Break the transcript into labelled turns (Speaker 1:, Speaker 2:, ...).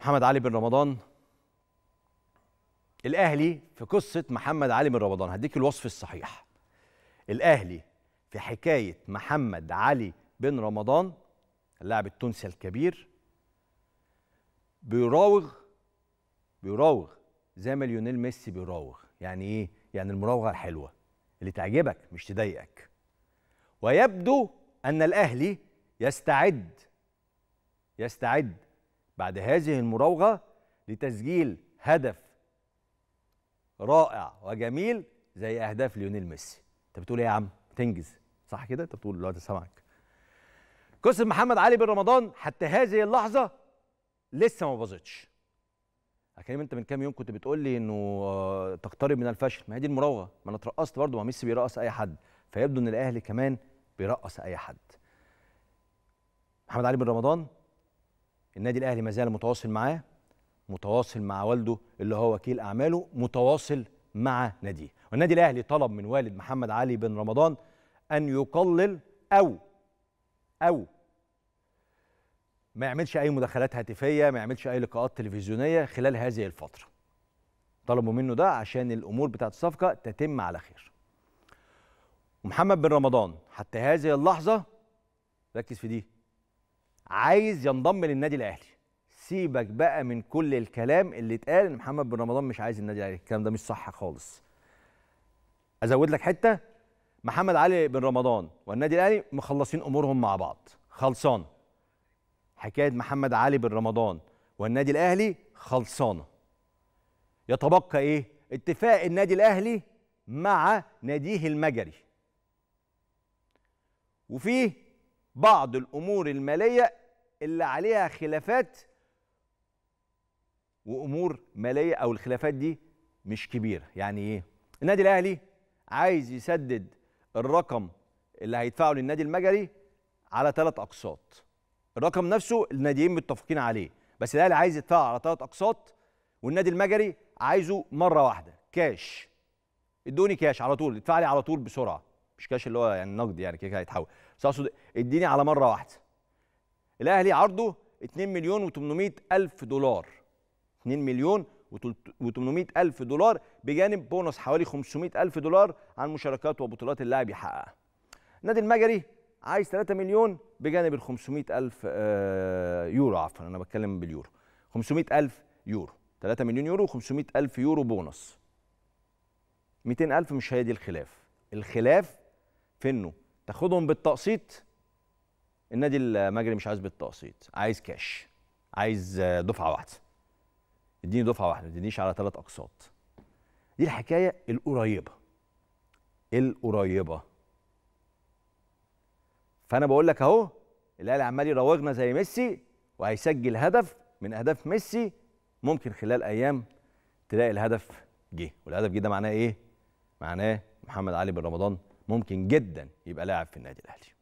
Speaker 1: محمد علي بن رمضان الاهلي في قصه محمد علي بن رمضان هديك الوصف الصحيح الاهلي في حكايه محمد علي بن رمضان اللاعب التونسي الكبير بيراوغ بيراوغ زي ما ليونيل ميسي بيراوغ يعني ايه يعني المراوغه الحلوه اللي تعجبك مش تضايقك ويبدو ان الاهلي يستعد يستعد بعد هذه المراوغة لتسجيل هدف رائع وجميل زي أهداف ليونيل ميسي أنت بتقول إيه يا عم تنجز صح كده أنت بتقول دلوقتي سامعك قصة محمد علي بن رمضان حتى هذه اللحظة لسه ما باظتش كريم انت من كام يوم كنت بتقول لي انه آه، تقترب من الفشل ما هي دي المراوغه ما انا اترقصت برضه ما ميسي بيرقص اي حد فيبدو ان الاهلي كمان بيرقص اي حد محمد علي بن رمضان النادي الاهلي ما زال متواصل معاه متواصل مع والده اللي هو وكيل اعماله متواصل مع ناديه والنادي الاهلي طلب من والد محمد علي بن رمضان ان يقلل او او ما يعملش اي مداخلات هاتفيه ما يعملش اي لقاءات تلفزيونيه خلال هذه الفتره طلبوا منه ده عشان الامور بتاعه الصفقه تتم على خير ومحمد بن رمضان حتى هذه اللحظه ركز في دي عايز ينضم للنادي الاهلي سيبك بقى من كل الكلام اللي اتقال ان محمد بن رمضان مش عايز النادي الاهلي الكلام ده مش صح خالص ازود لك حته محمد علي بن رمضان والنادي الاهلي مخلصين امورهم مع بعض خلصانه حكايه محمد علي بن رمضان والنادي الاهلي خلصانه يتبقى ايه اتفاق النادي الاهلي مع ناديه المجري وفيه بعض الامور الماليه اللي عليها خلافات وامور ماليه او الخلافات دي مش كبيره يعني ايه النادي الاهلي عايز يسدد الرقم اللي هيدفعه للنادي المجري على ثلاث اقساط الرقم نفسه الناديين متفقين عليه بس الاهلي عايز يدفعه على ثلاث اقساط والنادي المجري عايزه مره واحده كاش ادوني كاش على طول ادفع لي على طول بسرعه مش كاش اللي هو يعني نقد يعني كده هيتحول بس اقصد اديني على مره واحده الاهلي عرضه 2 مليون و800 الف دولار 2 مليون و800 الف دولار بجانب بونص حوالي 500 الف دولار عن مشاركات وبطولات اللاعب يحققها النادي المجري عايز 3 مليون بجانب ال 500 الف آه، يورو عفوا انا بتكلم باليورو 500 الف يورو 3 مليون يورو و500 الف يورو بونص 200 الف مش هي دي الخلاف الخلاف في انه تاخدهم بالتقسيط النادي المجري مش عايز بالتقسيط عايز كاش عايز دفعه واحده اديني دفعه واحده ما تدينيش على ثلاث اقساط دي الحكايه القريبه القريبه فانا بقول لك اهو الاهلي عمال يراوغنا زي ميسي وهيسجل هدف من اهداف ميسي ممكن خلال ايام تلاقي الهدف جه والهدف جه ده معناه ايه معناه محمد علي بن رمضان ممكن جدا يبقى لاعب في النادي الاهلي